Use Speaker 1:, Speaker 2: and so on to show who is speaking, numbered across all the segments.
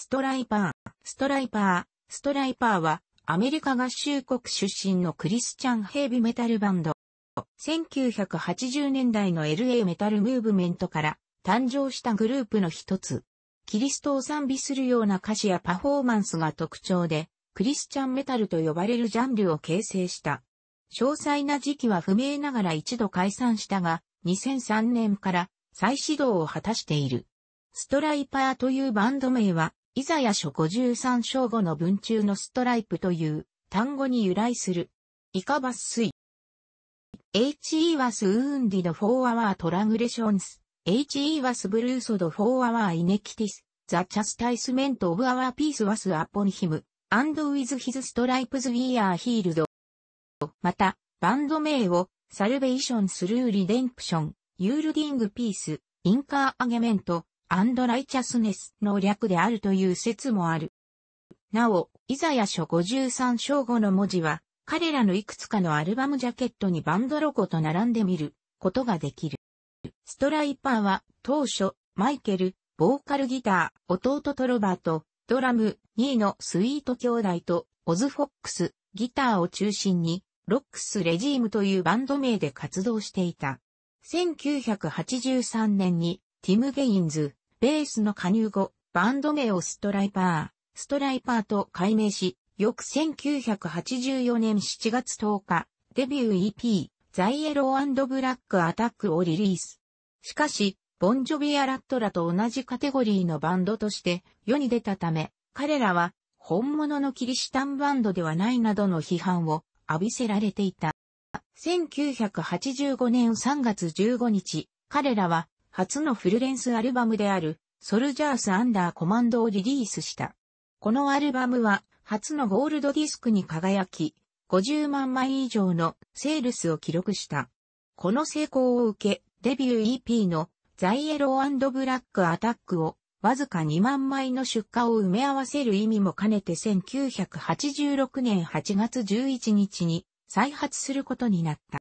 Speaker 1: ストライパー、ストライパー、ストライパーは、アメリカ合衆国出身のクリスチャンヘイビメタルバンド。1980年代の LA メタルムーブメントから誕生したグループの一つ。キリストを賛美するような歌詞やパフォーマンスが特徴で、クリスチャンメタルと呼ばれるジャンルを形成した。詳細な時期は不明ながら一度解散したが、2003年から再始動を果たしている。ストライパーというバンド名は、イザヤ書53章後の文中のストライプという単語に由来する。イカバス水。HE wound ウーンディのフォーアワートラグレションス。HE i e ブルーソドフォーアワーイネキティス。ザ・チャスタイスメント・オブ・アワー・ピース・ワス・アポ w ヒム。アンド・ウィズ・ヒズ・ストライプズ・ウィ h ー・ヒールド。また、バンド名を、サルベーション・スルー・リデンプション、ユールディング・ピース、インカー・アゲメント、アンドライチャスネスの略であるという説もある。なお、イザヤ書53章語の文字は、彼らのいくつかのアルバムジャケットにバンドロゴと並んでみることができる。ストライパーは、当初、マイケル、ボーカルギター、弟トロバート、ドラム、2位のスイート兄弟と、オズフォックス、ギターを中心に、ロックスレジームというバンド名で活動していた。1983年に、ティム・ゲインズ、ベースの加入後、バンド名をストライパー、ストライパーと改名し、翌1984年7月10日、デビュー EP、ザイエローブラックアタックをリリース。しかし、ボンジョビアラットラと同じカテゴリーのバンドとして世に出たため、彼らは本物のキリシタンバンドではないなどの批判を浴びせられていた。1985年3月15日、彼らは初のフルレンスアルバムである、ソルジャース・アンダー・コマンドをリリースした。このアルバムは、初のゴールドディスクに輝き、50万枚以上のセールスを記録した。この成功を受け、デビュー EP のザイエローブラックアタックをわずか2万枚の出荷を埋め合わせる意味も兼ねて1986年8月11日に再発することになった。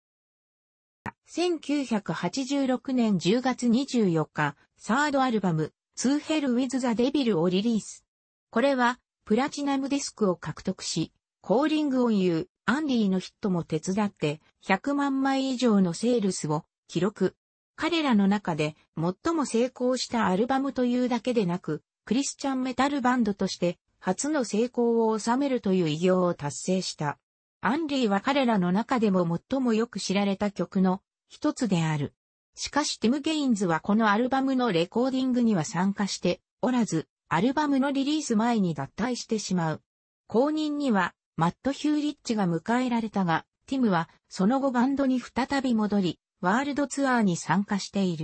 Speaker 1: 1986年10月24日、サードアルバム、ツー Hell with the Devil をリリース。これは、プラチナムディスクを獲得し、コーリングオンユー、アンディのヒットも手伝って、100万枚以上のセールスを記録。彼らの中で最も成功したアルバムというだけでなく、クリスチャンメタルバンドとして初の成功を収めるという偉業を達成した。アンリーは彼らの中でも最もよく知られた曲の一つである。しかしティム・ゲインズはこのアルバムのレコーディングには参加しておらず、アルバムのリリース前に脱退してしまう。後任には、マット・ヒューリッチが迎えられたが、ティムはその後バンドに再び戻り、ワールドツアーに参加している。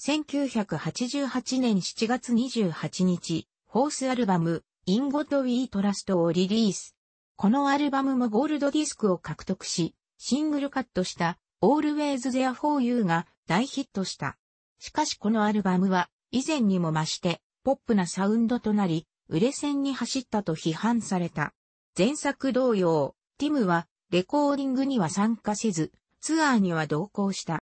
Speaker 1: 1988年7月28日、ホースアルバム、インゴとウィートラストをリリース。このアルバムもゴールドディスクを獲得し、シングルカットした Always There For You が大ヒットした。しかしこのアルバムは以前にも増してポップなサウンドとなり、売れ線に走ったと批判された。前作同様、ティムはレコーディングには参加せず、ツアーには同行した。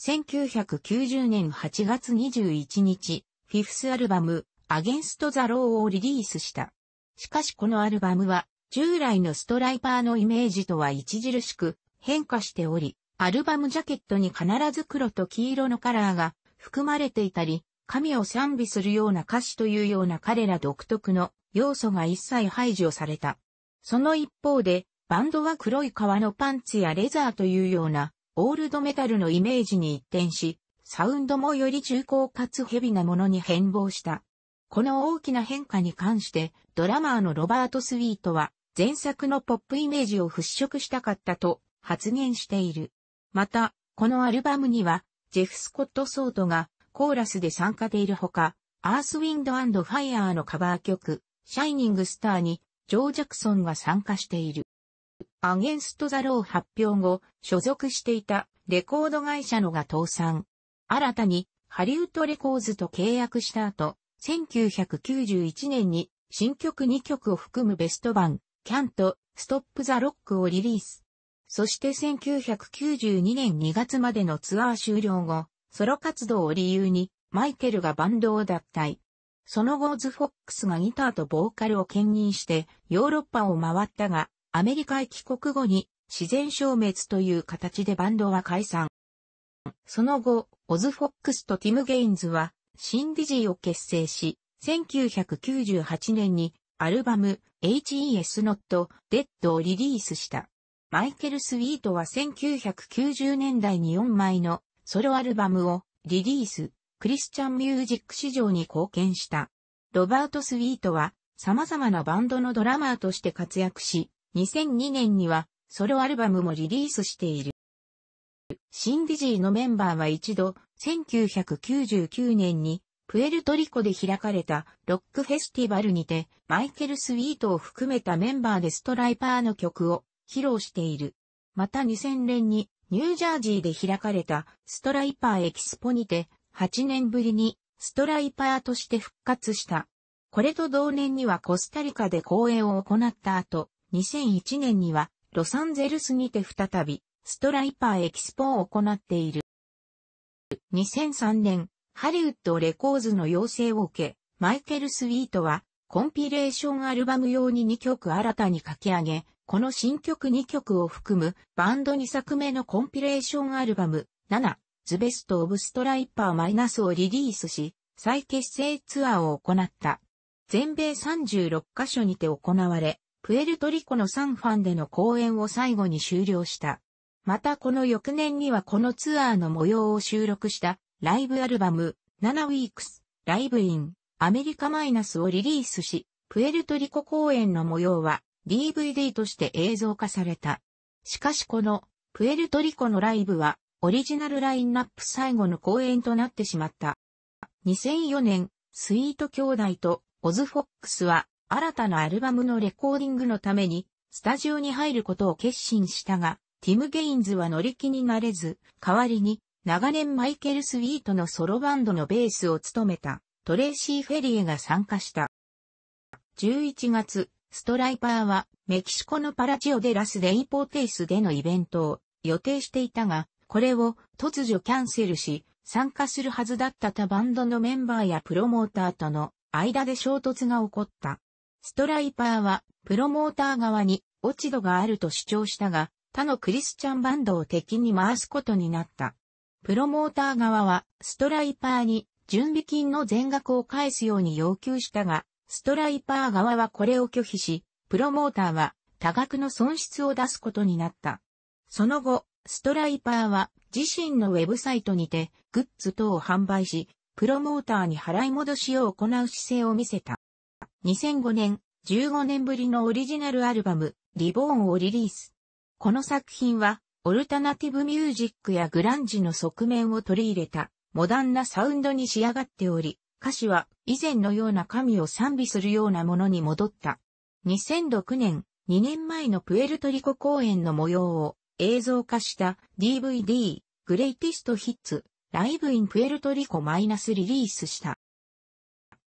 Speaker 1: 1990年8月21日、フィフスアルバム、アゲンスト・ザ・ローをリリースした。しかしこのアルバムは、従来のストライパーのイメージとは著しく変化しており、アルバムジャケットに必ず黒と黄色のカラーが含まれていたり、神を賛美するような歌詞というような彼ら独特の要素が一切排除された。その一方で、バンドは黒い革のパンツやレザーというようなオールドメタルのイメージに一転し、サウンドもより重厚かつヘビなものに変貌した。この大きな変化に関して、ドラマーのロバート・スウィートは、前作のポップイメージを払拭したかったと発言している。また、このアルバムには、ジェフ・スコット・ソートがコーラスで参加でいるほか、アース・ウィンド・アンド・ファイアーのカバー曲、シャイニング・スターに、ジョー・ジャクソンが参加している。アゲンスト・ザ・ロー発表後、所属していたレコード会社のが倒産。新たに、ハリウッドレコーズと契約した後、1991年に新曲2曲を含むベスト版、キャンとストップ・ザ・ロックをリリース。そして1992年2月までのツアー終了後、ソロ活動を理由に、マイケルがバンドを脱退。その後ズフォックスがギターとボーカルを兼任してヨーロッパを回ったが、アメリカへ帰国後に自然消滅という形でバンドは解散。その後、オズフォックスとティム・ゲインズはシンディジーを結成し、1998年にアルバム HES Not Dead をリリースした。マイケル・スウィートは1990年代に4枚のソロアルバムをリリース、クリスチャンミュージック市場に貢献した。ロバート・スウィートは様々なバンドのドラマーとして活躍し、2002年にはソロアルバムもリリースしている。シンディジーのメンバーは一度、1999年にプエルトリコで開かれたロックフェスティバルにて、マイケル・スウィートを含めたメンバーでストライパーの曲を披露している。また2000年にニュージャージーで開かれたストライパーエキスポにて8年ぶりにストライパーとして復活した。これと同年にはコスタリカで公演を行った後、2001年にはロサンゼルスにて再びストライパーエキスポを行っている。2003年、ハリウッドレコーズの要請を受け、マイケル・スウィートはコンピレーションアルバム用に2曲新たに書き上げ、この新曲2曲を含むバンド2作目のコンピレーションアルバム7、ズベストオブストライパーマイナスをリリースし、再結成ツアーを行った。全米36カ所にて行われ、プエルトリコのサンファンでの公演を最後に終了した。またこの翌年にはこのツアーの模様を収録したライブアルバム7ウィークスライブインアメリカマイナスをリリースし、プエルトリコ公演の模様は DVD として映像化された。しかしこの、プエルトリコのライブは、オリジナルラインナップ最後の公演となってしまった。2004年、スイート兄弟とオズフォックスは、新たなアルバムのレコーディングのために、スタジオに入ることを決心したが、ティム・ゲインズは乗り気になれず、代わりに、長年マイケル・スウィートのソロバンドのベースを務めた、トレーシー・フェリエが参加した。11月、ストライパーはメキシコのパラチオデラスデイポーテイスでのイベントを予定していたが、これを突如キャンセルし、参加するはずだった他バンドのメンバーやプロモーターとの間で衝突が起こった。ストライパーはプロモーター側に落ち度があると主張したが、他のクリスチャンバンドを敵に回すことになった。プロモーター側はストライパーに準備金の全額を返すように要求したが、ストライパー側はこれを拒否し、プロモーターは多額の損失を出すことになった。その後、ストライパーは自身のウェブサイトにてグッズ等を販売し、プロモーターに払い戻しを行う姿勢を見せた。2005年、15年ぶりのオリジナルアルバム、リボーンをリリース。この作品は、オルタナティブミュージックやグランジの側面を取り入れた、モダンなサウンドに仕上がっており、歌詞は以前のような神を賛美するようなものに戻った。2006年、2年前のプエルトリコ公演の模様を映像化した DVD グレイティストヒッツライブインプエルトリコマイナスリリースした。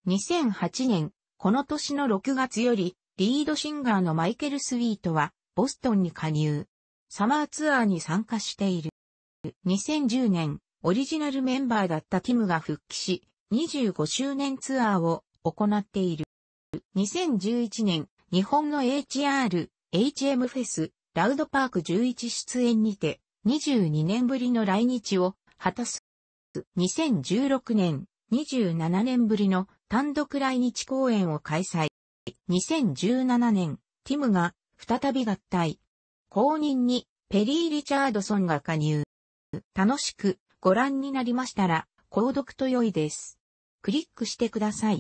Speaker 1: 2008年、この年の6月よりリードシンガーのマイケル・スウィートはボストンに加入。サマーツアーに参加している。2010年、オリジナルメンバーだったティムが復帰し、25周年ツアーを行っている。2011年、日本の HR、HM フェス、ラウドパーク11出演にて、22年ぶりの来日を果たす。2016年、27年ぶりの単独来日公演を開催。2017年、ティムが再び合体。公認にペリー・リチャードソンが加入。楽しくご覧になりましたら、購読と良いです。クリックしてください。